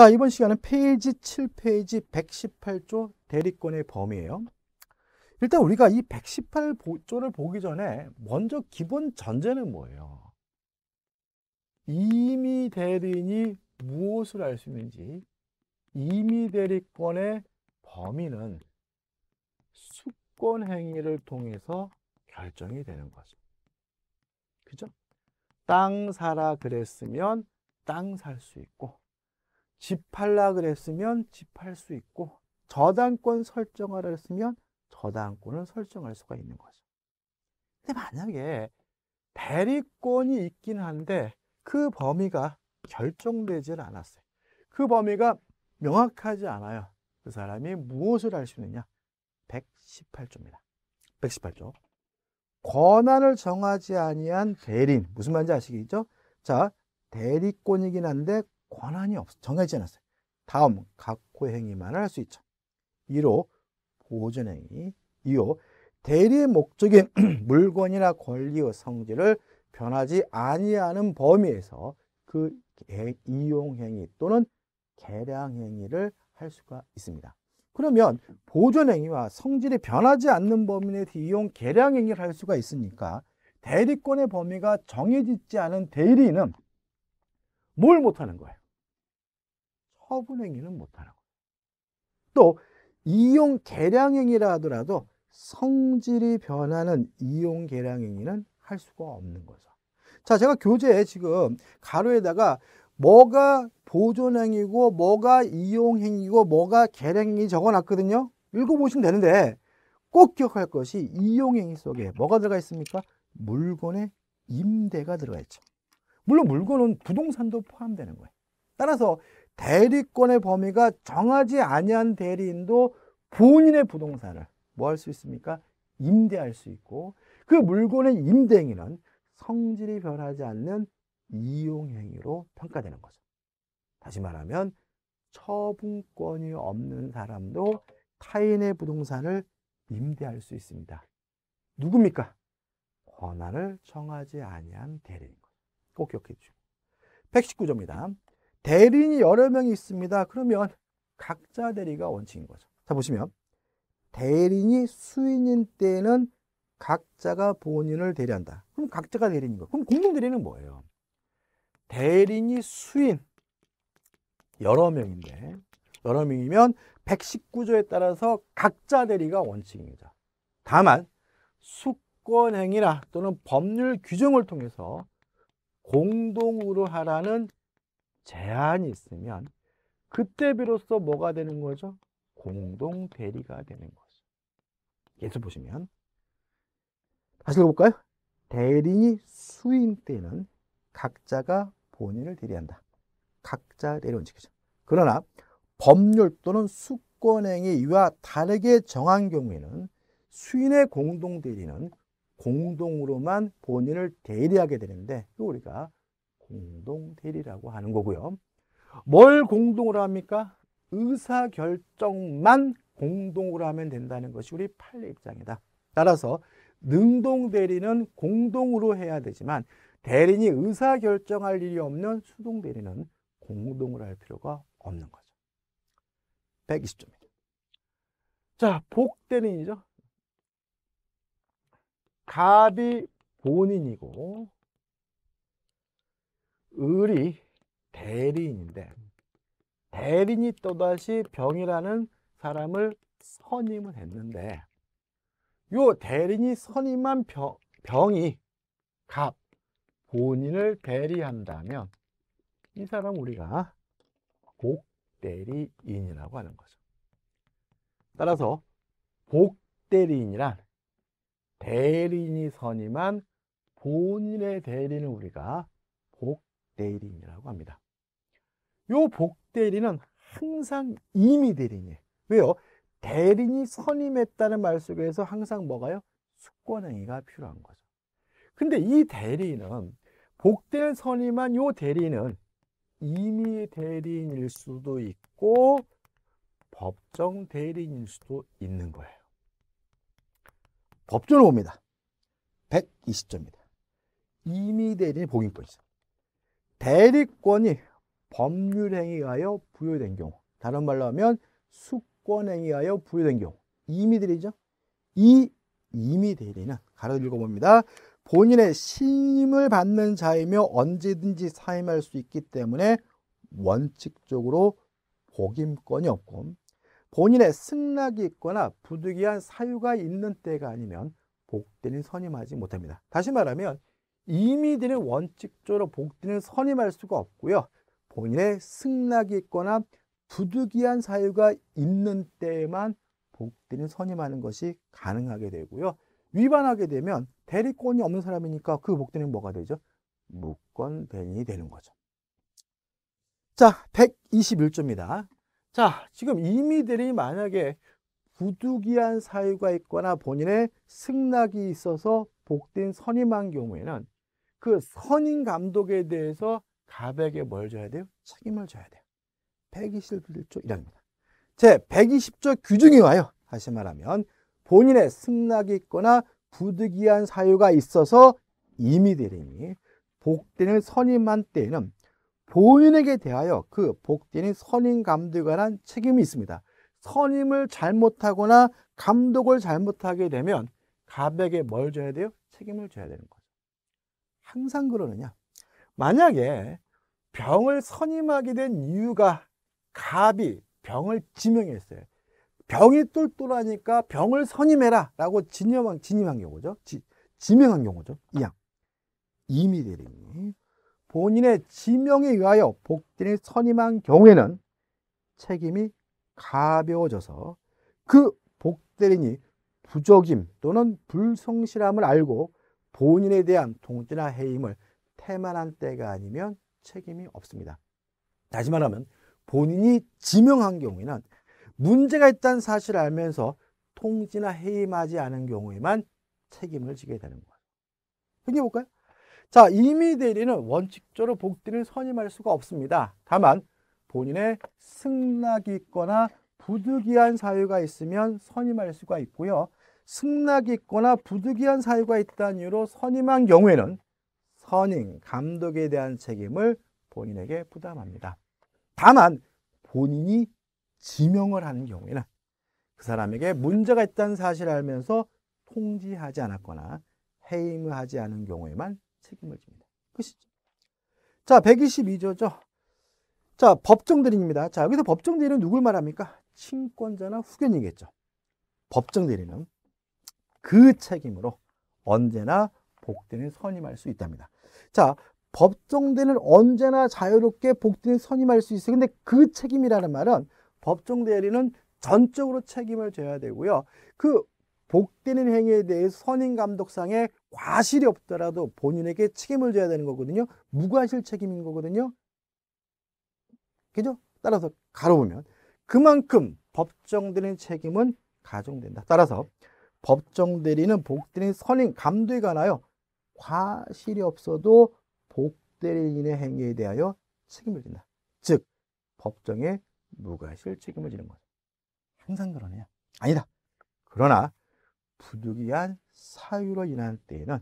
자, 이번 시간은 페이지 7페이지 118조 대리권의 범위예요. 일단 우리가 이 118조를 보기 전에 먼저 기본 전제는 뭐예요? 임의 대리인이 무엇을 알 수 있는지 임의 대리권의 범위는 수권 행위를 통해서 결정이 되는 거죠. 그죠? 땅 사라 그랬으면 땅 살 수 있고 집팔라 그랬으면 집 팔 수 있고 저당권 설정하라 했으면 저당권을 설정할 수가 있는 거죠. 근데 만약에 대리권이 있긴 한데 그 범위가 결정되질 않았어요. 그 범위가 명확하지 않아요. 그 사람이 무엇을 할 수 있느냐? 118조입니다. 118조. 권한을 정하지 아니한 대리인. 무슨 말인지 아시겠죠? 자, 대리권이긴 한데 권한이 없어 정해지 지 않았어요. 다음 각호 행위만 할수 있죠. 1호 보존 행위 2호 대리의 목적인 물건이나 권리의 성질을 변하지 아니하는 범위에서 그 이용 행위 또는 개량 행위를 할 수가 있습니다. 그러면 보존 행위와 성질이 변하지 않는 범위 내에서 이용 개량 행위를 할 수가 있으니까 대리권의 범위가 정해지지 않은 대리인뭘 못하는 거예요? 처분행위는 못하라고. 또 이용 계량행위라 하더라도 성질이 변하는 이용 계량행위는 할 수가 없는 거죠. 자, 제가 교재에 지금 가로에다가 뭐가 보존행위고 뭐가 이용행위고 뭐가 계량행위 적어놨거든요. 읽어보시면 되는데 꼭 기억할 것이 이용행위 속에 뭐가 들어가 있습니까? 물건의 임대가 들어가 있죠. 물론 물건은 부동산도 포함되는 거예요. 따라서 대리권의 범위가 정하지 아니한 대리인도 본인의 부동산을 뭐 할 수 있습니까? 임대할 수 있고 그 물건의 임대행위는 성질이 변하지 않는 이용행위로 평가되는 거죠. 다시 말하면 처분권이 없는 사람도 타인의 부동산을 임대할 수 있습니다. 누굽니까? 권한을 청하지 아니한 대리인 거죠. 꼭 기억해 주시고. 119조입니다. 대리인이 여러 명이 있습니다. 그러면 각자 대리가 원칙인 거죠. 자, 보시면 대리인이 수인인 때에는 각자가 본인을 대리한다. 그럼 각자가 대리인 거예요. 그럼 공동 대리는 뭐예요? 대리인이 수인 여러 명인데 여러 명이면 119조에 따라서 각자 대리가 원칙입니다. 다만 수권행위나 또는 법률 규정을 통해서 공동으로 하라는 제한이 있으면 그때 비로소 뭐가 되는 거죠? 공동 대리가 되는 거죠. 예를 보시면 다시 읽어볼까요? 대리인이 수인 때는 각자가 본인을 대리한다. 각자 대리원 지키죠. 그러나 법률 또는 수권행위 이와 다르게 정한 경우에는 수인의 공동 대리는 공동으로만 본인을 대리하게 되는데 그 우리가 공동 대리라고 하는 거고요. 뭘 공동으로 합니까? 의사결정만 공동으로 하면 된다는 것이 우리 판례 입장이다. 따라서 능동 대리는 공동으로 해야 되지만 대리인이 의사결정할 일이 없는 수동 대리는 공동으로 할 필요가 없는 거죠. 120점입니다. 자, 복대리인이죠. 갑이 본인이고 을이 대리인인데 대리인이 또다시 병이라는 사람을 선임을 했는데 이 대리인이 선임한 병, 병이 갑 본인을 대리한다면 이 사람 우리가 복대리인이라고 하는 거죠. 따라서 복대리인이란 대리인이 선임한 본인의 대리는 우리가 복대 대리인이라고 합니다. 요 복대리는 항상 임의 대리인이에요. 왜요? 대리인이 선임했다는 말 속에서 항상 뭐가요? 수권행위가 필요한 거죠. 근데 이 대리인은 복된 선임한 요 대리인은 임의 대리인일 수도 있고 법정 대리인일 수도 있는 거예요. 법조는 봅니다. 120조입니다. 임의 대리인 복인권이죠. 대리권이 법률행위하여 부여된 경우 다른 말로 하면 수권행위하여 부여된 경우 임의대리죠 이 임의대리는 가로 읽어봅니다 본인의 신임을 받는 자이며 언제든지 사임할 수 있기 때문에 원칙적으로 복임권이 없고 본인의 승낙이 있거나 부득이한 사유가 있는 때가 아니면 복대는 선임하지 못합니다. 다시 말하면 이미들의 원칙적으로 복귀는 선임할 수가 없고요. 본인의 승낙이 있거나 부득이한 사유가 있는 때에만 복귀는 선임하는 것이 가능하게 되고요. 위반하게 되면 대리권이 없는 사람이니까 그 복귀는 뭐가 되죠? 무권 대인이 되는 거죠. 자, 121조입니다. 자, 지금 이미들이 만약에 부득이한 사유가 있거나 본인의 승낙이 있어서 복된 선임한 경우에는 그 선임 감독에 대해서 갑에게 뭘 져야 돼요? 책임을 져야 돼요. 121조 1항입니다. 제 120조 규정에 와요. 다시 말하면 본인의 승낙이 있거나 부득이한 사유가 있어서 임의 대리인이 복되는 선임한 때에는 본인에게 대하여 그 복되는 선임 감독에 관한 책임이 있습니다. 선임을 잘못하거나 감독을 잘못하게 되면 갑에게 뭘 줘야 돼요? 책임을 져야 되는 거죠. 항상 그러느냐? 만약에 병을 선임하게 된 이유가 갑이 병을 지명했어요. 병이 똘똘하니까 병을 선임해라 라고 진념한, 진임한 경우죠. 지, 지명한 경우죠. 이 양. 이미 대리님. 본인의 지명에 의하여 복진이 선임한 경우에는 책임이 가벼워져서 그 복대리니 부적임 또는 불성실함을 알고 본인에 대한 통지나 해임을 태만한 때가 아니면 책임이 없습니다. 다시 말하면 본인이 지명한 경우에는 문제가 있다는 사실을 알면서 통지나 해임하지 않은 경우에만 책임을 지게 되는 거예요. 생각 볼까요? 자, 임의 대리는 원칙적으로 복디를 선임할 수가 없습니다. 다만 본인의 승낙이 있거나 부득이한 사유가 있으면 선임할 수가 있고요. 승낙이 있거나 부득이한 사유가 있다는 이유로 선임한 경우에는 선임, 감독에 대한 책임을 본인에게 부담합니다. 다만 본인이 지명을 하는 경우에는 그 사람에게 문제가 있다는 사실을 알면서 통지하지 않았거나 해임을 하지 않은 경우에만 책임을 집니다. 끝이죠. 자, 122조죠. 자, 법정대리입니다. 자, 여기서 법정대리는 누굴 말합니까? 친권자나 후견이겠죠. 법정대리는 그 책임으로 언제나 복되는 선임할 수 있답니다. 자, 법정대는 언제나 자유롭게 복되는 선임할 수 있어요. 근데 그 책임이라는 말은 법정 대리는 전적으로 책임을 져야 되고요. 그 복되는 행위에 대해 선임 감독상에 과실이 없더라도 본인에게 책임을 져야 되는 거거든요. 무과실 책임인 거거든요. 그죠? 따라서 가로보면 그만큼 법정되는 책임은 가중된다. 따라서 법정 대리는 복대리인 선임 감독에 관하여 과실이 없어도 복대리인의 행위에 대하여 책임을 진다. 즉 법정에 무과실 책임을 지는 거죠. 항상 그러네요 아니다. 그러나 부득이한 사유로 인한 때에는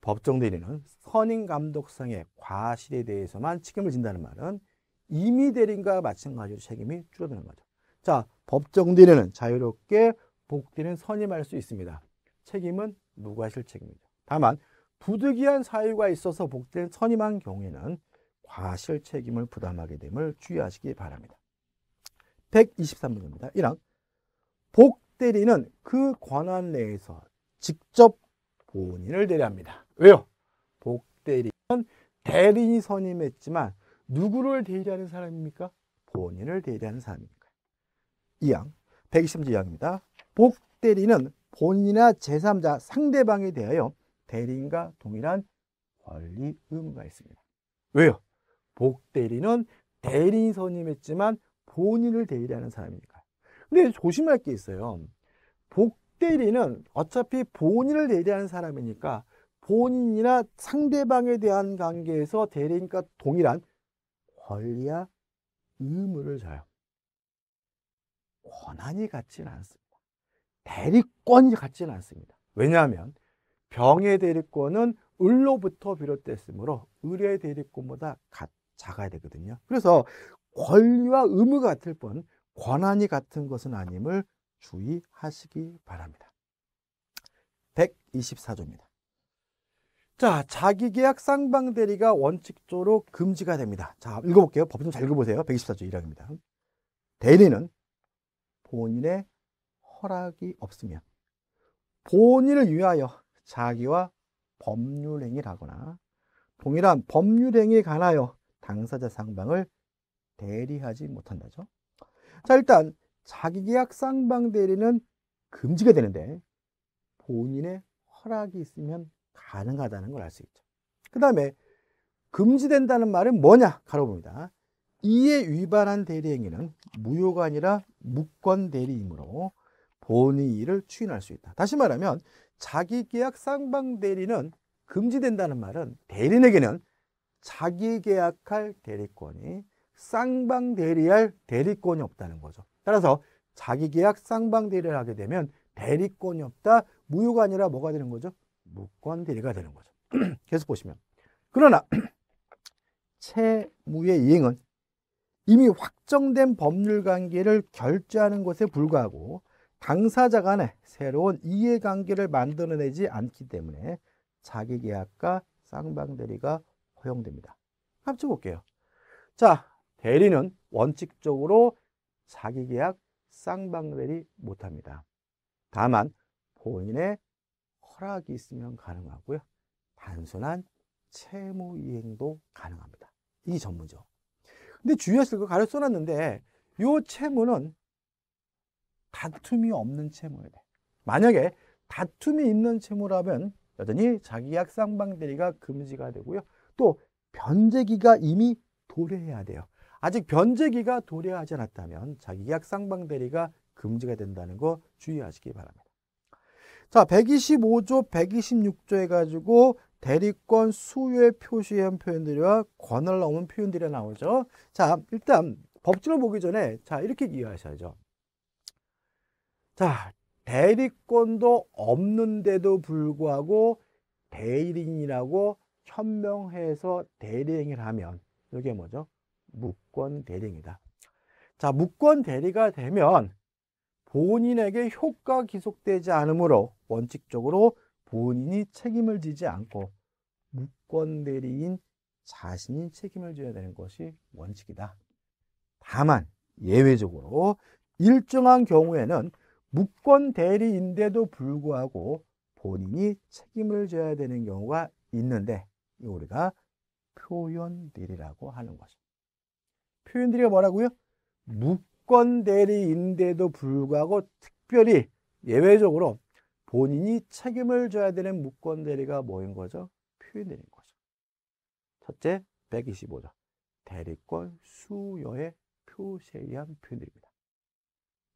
법정 대리는 선임 감독상의 과실에 대해서만 책임을 진다는 말은 임의 대리인과 마찬가지로 책임이 줄어드는 거죠. 자, 법정 대리는 자유롭게 복귀는 선임할 수 있습니다. 책임은 누가 실 책임이죠. 다만 부득이한 사유가 있어서 복귀는 선임한 경우에는 과실 책임을 부담하게 됨을 주의하시기 바랍니다. 123번입니다. 1항 복대리는 그 권한 내에서 직접 본인을 대리합니다. 왜요? 복대리는 대리인이 선임했지만 누구를 대리하는 사람입니까? 본인을 대리하는 사람입니까? 2항 123지 2항입니다. 복대리는 본인이나 제3자 상대방에 대하여 대리인과 동일한 권리 의무가 있습니다. 왜요? 복대리는 대리인 선임했지만 본인을 대리하는 사람이니까. 근데 조심할 게 있어요. 복대리는 어차피 본인을 대리하는 사람이니까 본인이나 상대방에 대한 관계에서 대리인과 동일한 권리와 의무를 져요. 권한이 같지는 않습니다. 대리권이 같지는 않습니다. 왜냐하면 병의 대리권은 을로부터 비롯됐으므로 을의 대리권보다 가, 작아야 되거든요. 그래서 권리와 의무가 같을 뿐 권한이 같은 것은 아님을 주의하시기 바랍니다. 124조입니다. 자, 자기계약 쌍방대리가 원칙적으로 금지가 됩니다. 자, 읽어볼게요. 법좀잘 읽어보세요. 124조 1항입니다. 대리는 본인의 허락이 없으면 본인을 위하여 자기와 법률행위를 하거나 동일한 법률행위에 관하여 당사자 상방을 대리하지 못한다죠. 자, 일단 자기계약 상방 대리는 금지가 되는데 본인의 허락이 있으면 가능하다는 걸 알 수 있죠. 그 다음에 금지된다는 말은 뭐냐? 가로봅니다. 이에 위반한 대리행위는 무효가 아니라 무권 대리이므로 본의를 추인할 수 있다. 다시 말하면 자기계약 쌍방 대리는 금지된다는 말은 대리인에게는 자기계약할 대리권이 쌍방 대리할 대리권이 없다는 거죠. 따라서 자기계약 쌍방 대리를 하게 되면 대리권이 없다. 무효가 아니라 뭐가 되는 거죠? 무권 대리가 되는 거죠. 계속 보시면 그러나 채무의 이행은 이미 확정된 법률 관계를 결제하는 것에 불과하고 당사자 간의 네, 새로운 이해관계를 만들어내지 않기 때문에 자기계약과 쌍방대리가 허용됩니다. 합쳐볼게요. 자, 대리는 원칙적으로 자기계약 쌍방대리 못합니다. 다만 본인의 허락이 있으면 가능하고요. 단순한 채무 이행도 가능합니다. 이게 전부죠. 근데 주의하실 거 가려 써놨는데 이 채무는 다툼이 없는 채무에 대해 만약에 다툼이 있는 채무라면 여전히 자기약 상방대리가 금지가 되고요. 또 변제기가 이미 도래해야 돼요. 아직 변제기가 도래하지 않았다면 자기약 상방대리가 금지가 된다는 거 주의하시기 바랍니다. 자, 125조, 126조 해가지고 대리권 수요에 표시한 표현들과 권을 넘은 표현들이 나오죠. 자, 일단 법칙을 보기 전에 자 이렇게 이해하셔야죠. 자, 대리권도 없는데도 불구하고 대리인이라고 천명해서 대리행위를 하면 이게 뭐죠? 무권 대리이다 자, 무권 대리가 되면 본인에게 효과 기속되지 않으므로 원칙적으로 본인이 책임을 지지 않고 무권 대리인 자신이 책임을 져야 되는 것이 원칙이다. 다만 예외적으로 일정한 경우에는 무권 대리인데도 불구하고 본인이 책임을 져야 되는 경우가 있는데 우리가 표현들이라고 하는 거죠. 표현들이가 뭐라고요? 무권 대리인데도 불구하고 특별히 예외적으로 본인이 책임을 져야 되는 무권 대리가 뭐인 거죠? 표현들인 거죠. 첫째, 125조. 대리권 수요의 표시에 의한 표현들입니다.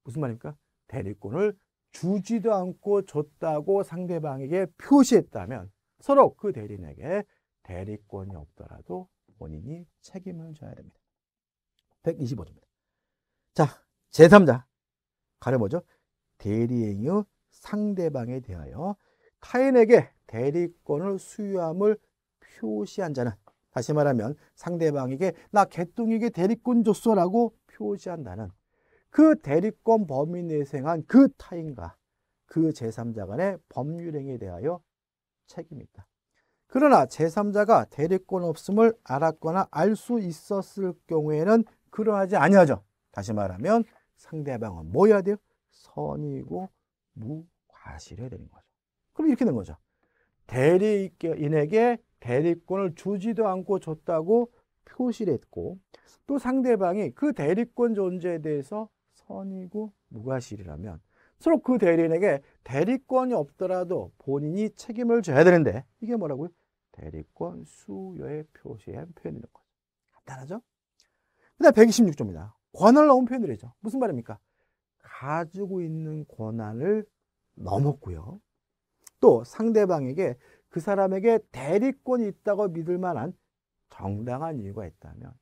무슨 말입니까? 대리권을 주지도 않고 줬다고 상대방에게 표시했다면 서로 그 대리인에게 대리권이 없더라도 본인이 책임을 져야 됩니다. 125조입니다. 자, 제3자. 가령 뭐죠? 대리행위 상대방에 대하여 타인에게 대리권을 수유함을 표시한 자는 다시 말하면 상대방에게 나 개뚱이게 대리권 줬어라고 표시한다는 그 대리권 범위내에 생한 그 타인과 그 제3자 간의 법률행위에 대하여 책임이다. 그러나 제3자가 대리권 없음을 알았거나 알 수 있었을 경우에는 그러하지 아니하죠. 다시 말하면 상대방은 뭐 해야 돼요? 선이고 무과실해야 되는 거죠. 그럼 이렇게 된 거죠. 대리인에게 대리권을 주지도 않고 줬다고 표시를 했고 또 상대방이 그 대리권 존재에 대해서 선이고 무과실이라면 서로 그 대리인에게 대리권이 없더라도 본인이 책임을 져야 되는데 이게 뭐라고요? 대리권 수요의 표시한 표현인 거죠. 간단하죠? 그 다음 126조입니다. 권한을 넘은 표현들이죠. 무슨 말입니까? 가지고 있는 권한을 넘었고요. 또 상대방에게 그 사람에게 대리권이 있다고 믿을 만한 정당한 이유가 있다면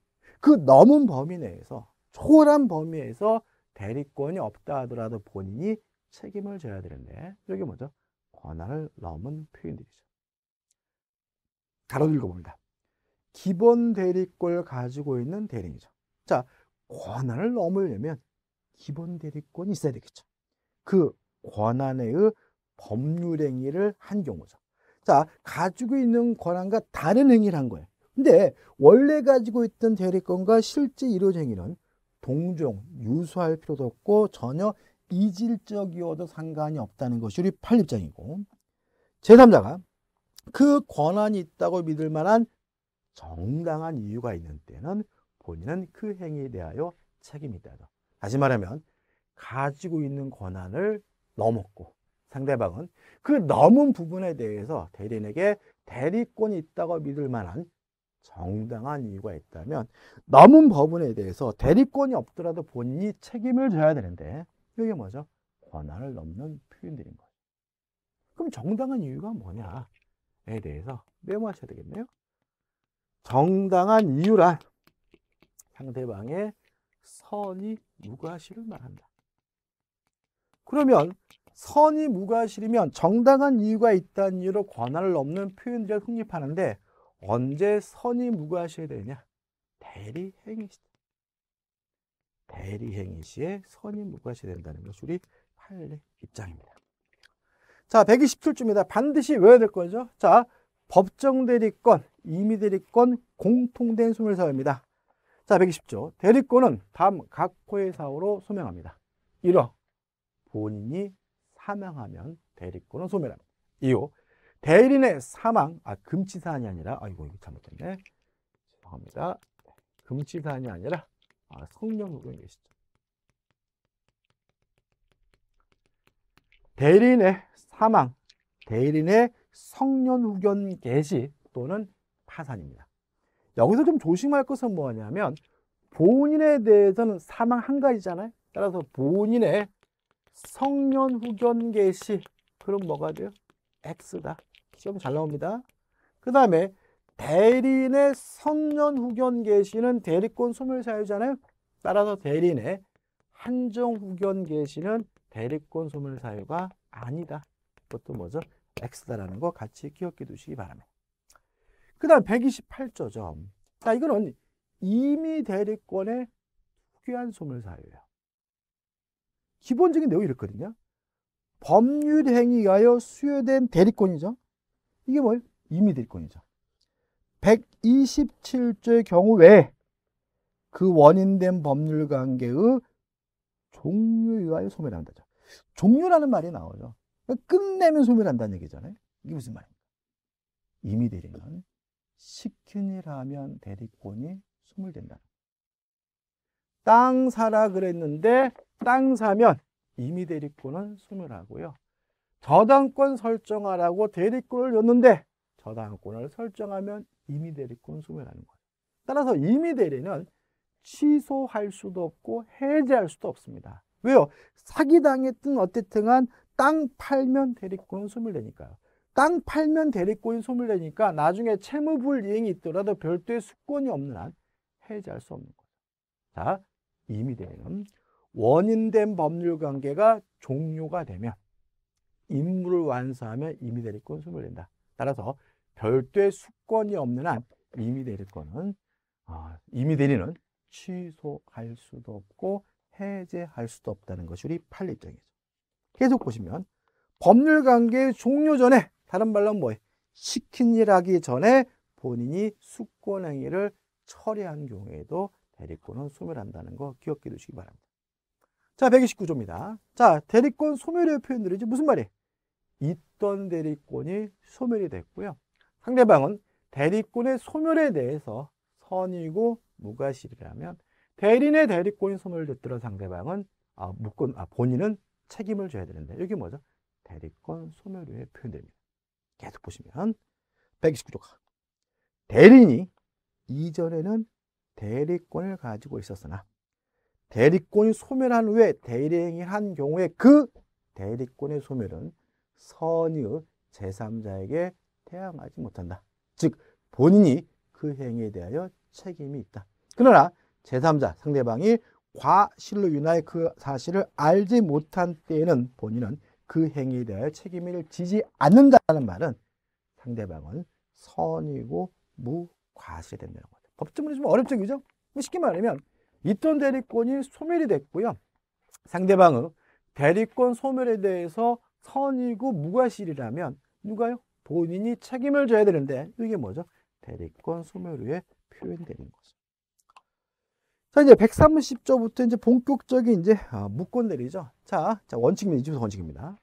그 넘은 범위 내에서 초월한 범위에서 대리권이 없다 하더라도 본인이 책임을 져야 되는데 여기 먼저 권한을 넘은 표현들이죠. 가로 읽어봅니다. 기본 대리권을 가지고 있는 대리인이죠. 자, 권한을 넘으려면 기본 대리권이 있어야 되겠죠. 그 권한의 법률행위를 한 경우죠. 자, 가지고 있는 권한과 다른 행위를 한 거예요. 근데 원래 가지고 있던 대리권과 실제 이루어진 행위는 동종, 유수할 필요도 없고 전혀 이질적이어도 상관이 없다는 것이 우리 팔립장이고 제3자가 그 권한이 있다고 믿을 만한 정당한 이유가 있는 때는 본인은 그 행위에 대하여 책임이 있다. 다시 말하면 가지고 있는 권한을 넘었고 상대방은 그 넘은 부분에 대해서 대리인에게 대리권이 있다고 믿을 만한 정당한 이유가 있다면 남은 법원에 대해서 대리권이 없더라도 본인이 책임을 져야 되는데 이게 뭐죠? 권한을 넘는 표현들인 거예요. 그럼 정당한 이유가 뭐냐에 대해서 메모하셔야 되겠네요. 정당한 이유란 상대방의 선이 무과실을 말한다. 그러면 선이 무과실이면 정당한 이유가 있다는 이유로 권한을 넘는 표현들을 성립하는데 언제 선이 무고하셔야 되냐? 대리행위 시 대리행위 시에 선이 무고하셔야 된다는 것이 우리 판례 입장입니다. 자, 127조입니다. 반드시 외워야 될 거죠. 자, 법정 대리권, 임의 대리권, 공통된 소멸사유입니다. 자, 120조. 대리권은 다음 각호의 사유로 소명합니다. 1호. 본인이 사망하면 대리권은 소멸합니다. 2호. 대리인의 사망, 아, 금치사안이 아니라, 아이고, 이거 잘못됐네. 죄송합니다. 금치사안이 아니라, 아, 성령으로 계시죠. 대리인의 사망, 대리인의 성년후견 개시 또는 파산입니다. 여기서 좀 조심할 것은 뭐냐면 본인에 대해서는 사망 한 가지잖아요. 따라서 본인의 성년후견 개시 그럼 뭐가 돼요? X다. 시험 잘 나옵니다. 그 다음에 대리인의 성년 후견 개시는 대리권 소멸사유잖아요. 따라서 대리인의 한정 후견 개시는 대리권 소멸사유가 아니다. 그것도 뭐죠? X다라는 거 같이 기억해 두시기 바랍니다. 그 다음 128조죠. 자, 이거는 이미 대리권의 특이 소멸사유예요. 기본적인 내용이 이렇거든요. 법률 행위하여 수여된 대리권이죠. 이게 뭘? 뭐 임의대리권이죠. 127조의 경우에 그 원인된 법률 관계의 종료에 의하여 소멸 한다죠. 종료라는 말이 나오죠. 그러니까 끝내면 소멸한다는 얘기잖아요. 이게 무슨 말입니까? 임의 대리는 시킨 일 하면 대리권이 소멸된다. 땅 사라 그랬는데 땅 사면 임의 대리권은 소멸하고요. 저당권 설정하라고 대리권을 줬는데 저당권을 설정하면 임의 대리권 소멸하는 거예요. 따라서 임의 대리는 취소할 수도 없고 해제할 수도 없습니다. 왜요? 사기당했든 어쨌든 한 땅 팔면 대리권은 소멸되니까요. 땅 팔면 대리권이 소멸되니까 나중에 채무불이행이 있더라도 별도의 수권이 없는 한 해제할 수 없는 거예 자, 임의 대리는 원인된 법률관계가 종료가 되면 임무를 완수하면 임의 대리권 소멸된다 따라서 별도의 수권이 없는 한 임의 대리권은 아, 임의 대리는 취소할 수도 없고 해제할 수도 없다는 것이 우리 판례 입장이죠. 계속 보시면 법률 관계 종료 전에 다른 말로 뭐 시킨 일 하기 전에 본인이 수권 행위를 처리한 경우에도 대리권은 소멸한다는 거 기억해 두시기 바랍니다. 자, 129조입니다. 자, 대리권 소멸의 표현들이 이제 무슨 말이에요? 있던 대리권이 소멸이 됐고요. 상대방은 대리권의 소멸에 대해서 선이고 무과실이라면 대리인의 대리권이 소멸됐더라 상대방은 아, 무권, 아, 본인은 책임을 져야 되는데 여기 뭐죠? 대리권 소멸의 표현됩니다. 계속 보시면 129조가 대리인이 이전에는 대리권을 가지고 있었으나 대리권이 소멸한 후에 대리행위한 경우에 그 대리권의 소멸은 선의 제3자에게 태양하지 못한다. 즉 본인이 그 행위에 대하여 책임이 있다. 그러나 제3자 상대방이 과실로 인하여 그 사실을 알지 못한 때에는 본인은 그 행위에 대하여 책임을 지지 않는다는 말은 상대방은 선이고 무과실이 된다는 거죠. 법적으로 좀 어렵죠, 그죠? 뭐 쉽게 말하면 있던 대리권이 소멸이 됐고요. 상대방은 대리권 소멸에 대해서 선이고 무과실이라면 누가요? 본인이 책임을 져야 되는데 이게 뭐죠? 대리권 소멸유에 표현되는 거죠. 자 이제 130조부터 이제 본격적인 이제 아, 무권 대리죠. 자, 자 원칙입니다. 이집 원칙입니다.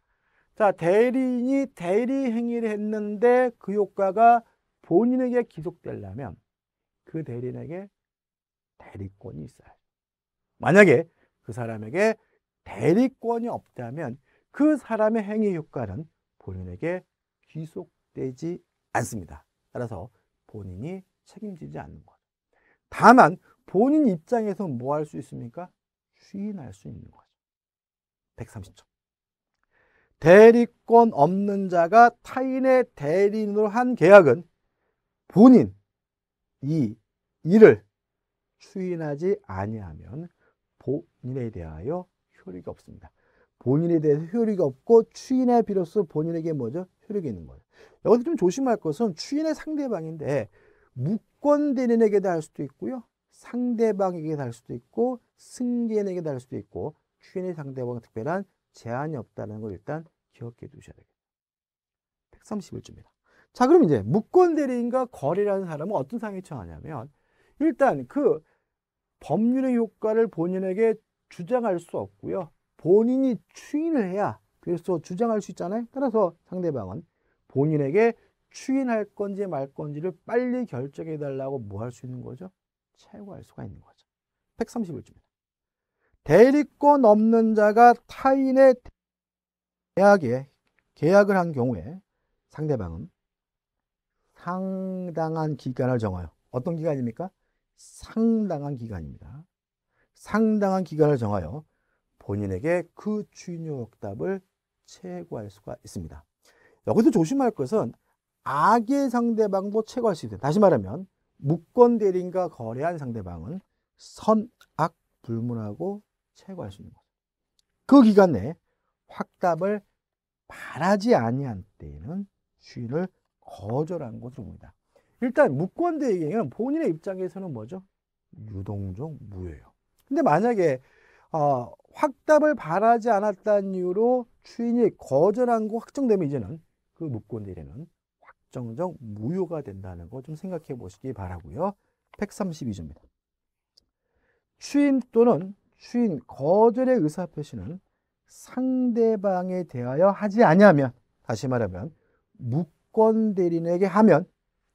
자 대리인이 대리 행위를 했는데 그 효과가 본인에게 기속되려면 그 대리인에게 대리권이 있어요. 만약에 그 사람에게 대리권이 없다면 그 사람의 행위 효과는 본인에게 귀속되지 않습니다. 따라서 본인이 책임지지 않는 거죠. 다만 본인 입장에서 뭐할 수 있습니까? 추인할 수 있는 거죠. 130점. 대리권 없는 자가 타인의 대리인으로 한 계약은 본인 이 일을 추인하지 아니하면 본인에 대하여 효력이 없습니다. 본인에 대해서 효력이 없고 추인에 비로소 본인에게 뭐죠? 효력이 있는 거예요. 여기서 좀 조심할 것은 추인의 상대방인데 무권 대인에게달 수도 있고요. 상대방에게 달 수도 있고 승계인에게 달 수도 있고 추인의 상대방 특별한 제한이 없다는 걸 일단 기억해 두셔야 되겠다. 131조입니다. 자, 그럼 이제 무권 대리인과 거래라는 사람은 어떤 상황에 처하냐면 일단 그 법률의 효과를 본인에게 주장할 수 없고요. 본인이 추인을 해야 비로소 주장할 수 있잖아요. 따라서 상대방은 본인에게 추인할 건지 말 건지를 빨리 결정해 달라고 뭐 할 수 있는 거죠? 채고할 수가 있는 거죠. 131조입니다. 대리권 없는 자가 타인의 계약에 계약을 한 경우에 상대방은 상당한 기간을 정하여 어떤 기간입니까? 상당한 기간입니다. 상당한 기간을 정하여 본인에게 그 추인용역답을 최고할 수가 있습니다. 여기서 조심할 것은 악의 상대방도 체고할 수 있다. 다시 말하면 무권 대리인과 거래한 상대방은 선악 불문하고 체고할 수 있는 거죠. 그 기간 내 확답을 바라지 아니한 때에는 주인을 거절한 것으로 봅니다. 일단 무권대에게는 본인의 입장에서는 뭐죠? 유동종 무예요 근데 만약에 어, 확답을 바라지 않았다는 이유로 추인이 거절한 거 확정되면 이제는 그 묻고 내리는 확정적 무효가 된다는 거 좀 생각해 보시기 바라고요. 132조입니다. 추인 또는 추인 거절의 의사표시는 상대방에 대하여 하지 아니면 다시 말하면 무권 대리인에게 하면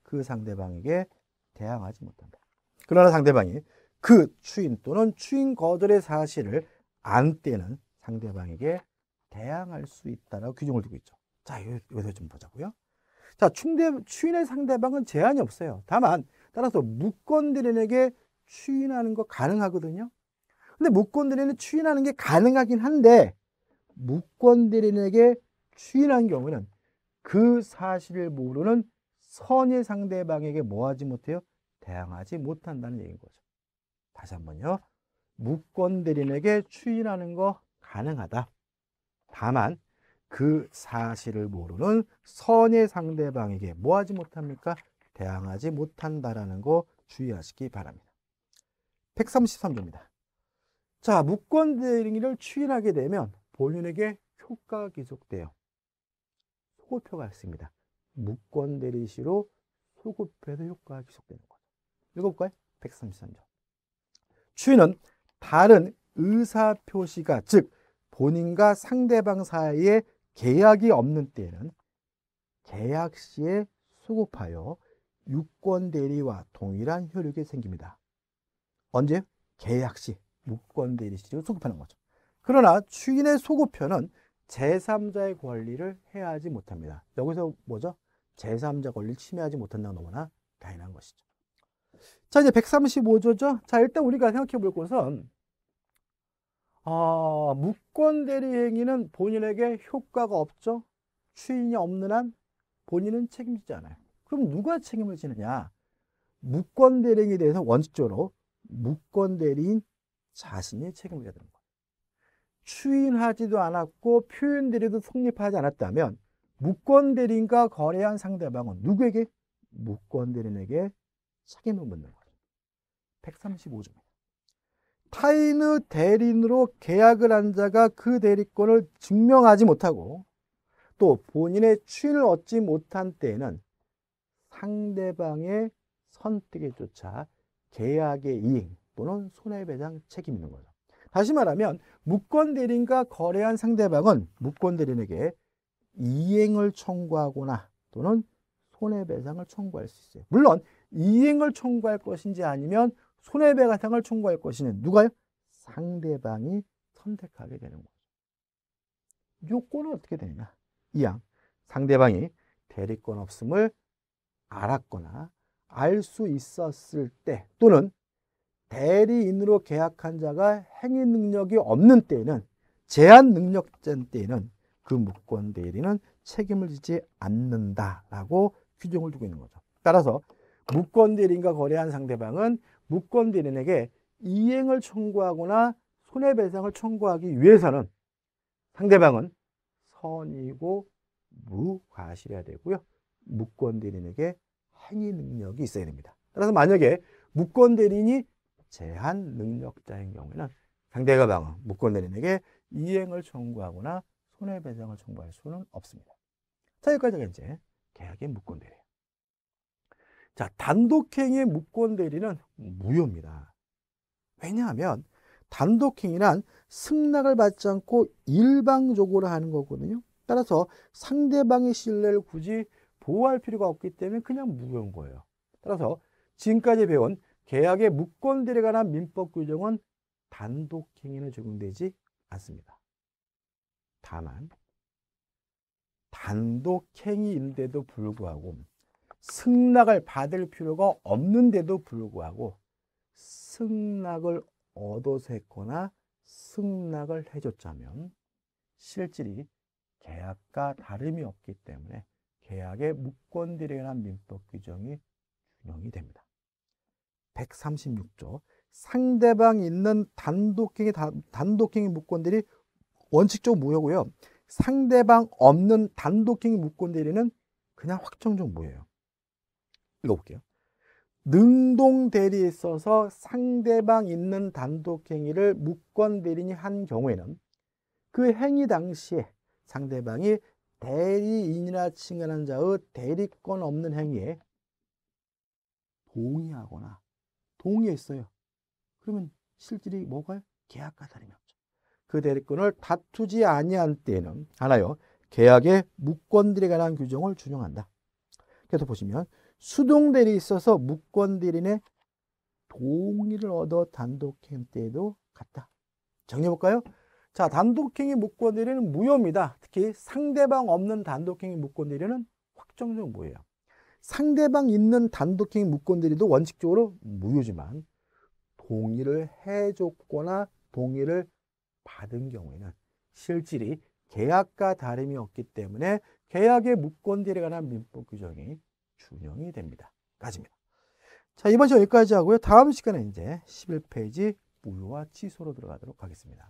그 상대방에게 대항하지 못한다. 그러나 상대방이 그 추인 또는 추인 거들의 사실을 안떼는 상대방에게 대항할 수 있다라고 규정을 두고 있죠. 자, 여기서 좀 보자고요. 자, 충대, 추인의 상대방은 제한이 없어요. 다만 따라서 무권들인에게 추인하는 거 가능하거든요. 근데 무권들인은 추인하는 게 가능하긴 한데 무권들인에게 추인한 경우는 그 사실을 모르는 선의 상대방에게 뭐하지 못해요? 대항하지 못한다는 얘기인 거죠. 다시 한번요. 무권대리인에게 추인하는 거 가능하다. 다만 그 사실을 모르는 선의 상대방에게 뭐하지 못합니까? 대항하지 못한다라는 거 주의하시기 바랍니다. 133조입니다. 자, 무권대리인을 추인하게 되면 본인에게 효과가 계속돼요. 소급표가 있습니다. 무권대리시로 소급표에서 효과가 계속되는 거죠. 읽어볼까요? 133조. 추인은 다른 의사표시가 즉 본인과 상대방 사이에 계약이 없는 때에는 계약 시에 수급하여 유권 대리와 동일한 효력이 생깁니다. 언제? 계약 시, 유권 대리 시를 소급하는 거죠. 그러나 추인의 소급편은 제3자의 권리를 해하지 못합니다. 여기서 뭐죠? 제3자 권리를 침해하지 못한다는 너나 당연한 것이죠. 자, 이제 135조죠. 자, 일단 우리가 생각해 볼 것은 아, 무권 대리 행위는 본인에게 효과가 없죠. 추인이 없는 한 본인은 책임지지 않아요. 그럼 누가 책임을 지느냐? 무권 대리에 대해서 원칙적으로 무권 대리인 자신이 책임을 져야 되는 거예요. 추인하지도 않았고 표현 대리도 성립하지 않았다면 무권 대리인과 거래한 상대방은 누구에게? 무권 대리인에게 책임을 묻는 거죠. 135조입니다. 타인의 대리인으로 계약을 한 자가 그 대리권을 증명하지 못하고 또 본인의 추인을 얻지 못한 때에는 상대방의 선택에 쫓아 계약의 이행 또는 손해배상 책임이 있는 거죠. 다시 말하면 무권 대리인과 거래한 상대방은 무권 대리인에게 이행을 청구하거나 또는 손해배상을 청구할 수 있어요. 물론 이행을 청구할 것인지 아니면 손해배상을 청구할 것인지 누가요? 상대방이 선택하게 되는 거죠. 요건은 어떻게 되느냐? 이양 상대방이 대리권 없음을 알았거나 알 수 있었을 때 또는 대리인으로 계약한 자가 행위 능력이 없는 때에는 제한 능력된 때에는 그 무권 대리는 책임을 지지 않는다라고 규정을 두고 있는 거죠. 따라서 무권 대리인과 거래한 상대방은 무권 대리인에게 이행을 청구하거나 손해배상을 청구하기 위해서는 상대방은 선이고 무과실해야 되고요. 무권 대리인에게 행위 능력이 있어야 됩니다. 따라서 만약에 무권 대리인이 제한 능력자인 경우에는 상대방은 무권 대리인에게 이행을 청구하거나 손해배상을 청구할 수는 없습니다. 자, 여기까지가 이제 계약의 무권 대리. 자, 단독행위의 무권 대리는 무효입니다. 왜냐하면 단독행위란 승낙을 받지 않고 일방적으로 하는 거거든요. 따라서 상대방의 신뢰를 굳이 보호할 필요가 없기 때문에 그냥 무효인 거예요. 따라서 지금까지 배운 계약의 무권 대리에 관한 민법 규정은 단독행위는 적용되지 않습니다. 다만 단독행위인데도 불구하고 승낙을 받을 필요가 없는데도 불구하고 승낙을 얻어서 했거나 승낙을 해줬자면 실질이 계약과 다름이 없기 때문에 계약의 무권들에 관한 민법 규정이 준용이 됩니다. 136조 상대방 있는 단독행위 단독행위 무권들이 원칙적 무효고요. 상대방 없는 단독행위 무권들이는 그냥 확정적 무효예요. 읽어볼게요. 능동대리에 있어서 상대방 있는 단독행위를 무권대리인이 한 경우에는 그 행위 당시에 상대방이 대리인이나 칭하는 자의 대리권 없는 행위에 동의하거나 동의했어요. 그러면 실질이 뭐가요? 계약과 다이죠그 대리권을 다투지 아니한 때에는 하나요. 계약의 무권들에 관한 규정을 준용한다. 계속 보시면 수동대리 있어서 무권대리의 동의를 얻어 단독행 때도 같다. 정리해볼까요? 자, 단독행위 무권대리는 무효입니다. 특히 상대방 없는 단독행위 무권대리는 확정적 무효예요. 상대방 있는 단독행위 무권대리도 원칙적으로 무효지만 동의를 해줬거나 동의를 받은 경우에는 실질이 계약과 다름이 없기 때문에 계약의 무권대리에 관한 민법 규정이 준용이 됩니다. 까지입니다. 자, 이번 시간 여기까지 하고요. 다음 시간에 이제 11페이지 무효와 취소로 들어가도록 하겠습니다.